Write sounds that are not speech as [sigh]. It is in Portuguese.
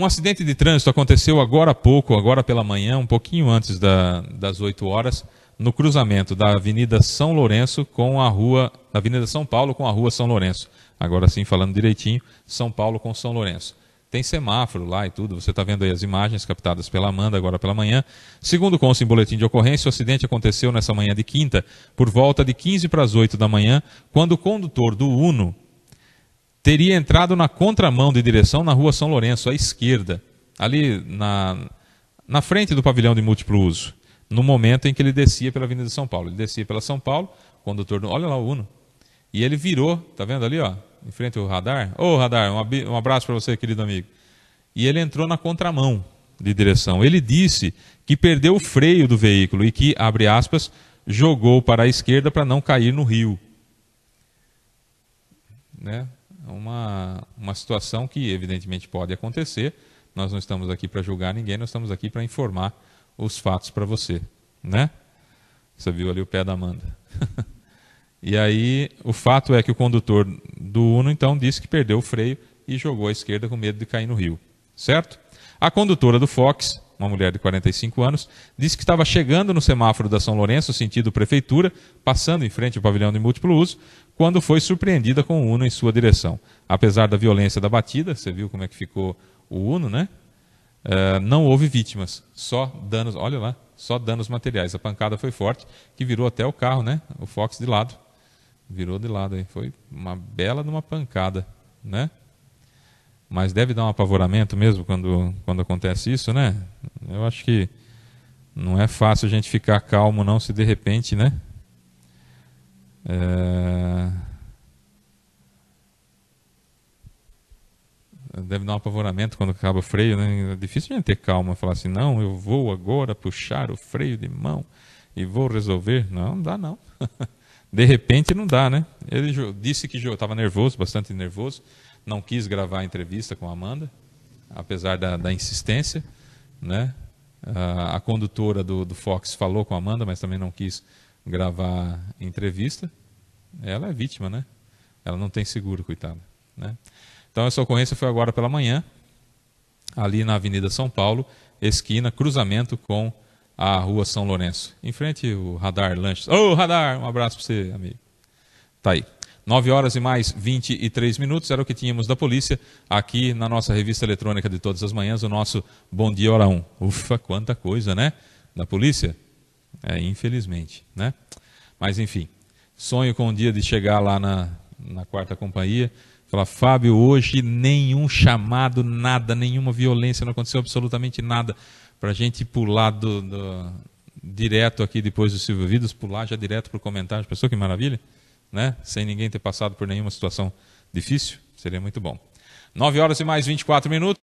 Um acidente de trânsito aconteceu agora há pouco, agora pela manhã, um pouquinho antes da, das 8 horas, no cruzamento da Avenida São Lourenço com a rua, Avenida São Paulo com a rua São Lourenço. Agora sim, falando direitinho, São Paulo com São Lourenço. Tem semáforo lá e tudo, você está vendo aí as imagens captadas pela Amanda agora pela manhã. Segundo o em boletim de ocorrência, o acidente aconteceu nessa manhã de quinta, por volta de 15 para as 8 da manhã, quando o condutor do Uno, teria entrado na contramão de direção na rua São Lourenço, à esquerda, ali na, na frente do pavilhão de múltiplo uso, no momento em que ele descia pela Avenida de São Paulo. Ele descia pela São Paulo, condutor do. Olha lá o Uno. E ele virou, tá vendo ali, ó, em frente ao radar? Ô, oh, radar, um, um abraço para você, querido amigo. E ele entrou na contramão de direção. Ele disse que perdeu o freio do veículo e que, abre aspas, jogou para a esquerda para não cair no rio. Né? É uma, uma situação que, evidentemente, pode acontecer. Nós não estamos aqui para julgar ninguém, nós estamos aqui para informar os fatos para você. Né? Você viu ali o pé da Amanda. [laughs] e aí, o fato é que o condutor do Uno, então, disse que perdeu o freio e jogou à esquerda com medo de cair no rio. Certo? A condutora do Fox uma mulher de 45 anos, disse que estava chegando no semáforo da São Lourenço, sentido prefeitura, passando em frente ao pavilhão de múltiplo uso, quando foi surpreendida com o Uno em sua direção. Apesar da violência da batida, você viu como é que ficou o Uno, né? Eh, não houve vítimas, só danos, olha lá, só danos materiais. A pancada foi forte, que virou até o carro, né? O Fox de lado. Virou de lado aí. Foi uma bela de uma pancada, né? Mas deve dar um apavoramento mesmo quando, quando acontece isso, né? Eu acho que não é fácil a gente ficar calmo, não, se de repente, né? É... Deve dar um apavoramento quando acaba o freio, né? É difícil a gente ter calma, falar assim, não, eu vou agora puxar o freio de mão e vou resolver. Não, não dá não. [laughs] de repente não dá, né? Ele disse que estava nervoso, bastante nervoso não quis gravar a entrevista com a Amanda, apesar da, da insistência, né? A, a condutora do, do, Fox falou com a Amanda, mas também não quis gravar entrevista. Ela é vítima, né? Ela não tem seguro, coitada. Né? Então, essa ocorrência foi agora pela manhã, ali na Avenida São Paulo, esquina, cruzamento com a Rua São Lourenço. Em frente, o Radar Lanches. Ô, oh, Radar, um abraço para você, amigo. Tá aí. 9 horas e mais 23 minutos era o que tínhamos da polícia aqui na nossa revista eletrônica de todas as manhãs, o nosso Bom Dia Hora 1. Ufa, quanta coisa, né? Da polícia? É, infelizmente, né? Mas enfim, sonho com o um dia de chegar lá na, na quarta companhia, falar, Fábio, hoje nenhum chamado, nada, nenhuma violência, não aconteceu absolutamente nada. Para a gente pular do, do, direto aqui depois do Silvio Vidas, pular já direto para o comentário, pessoal, que maravilha! né? sem ninguém ter passado por nenhuma situação difícil, seria muito bom. 9 horas e mais 24 minutos.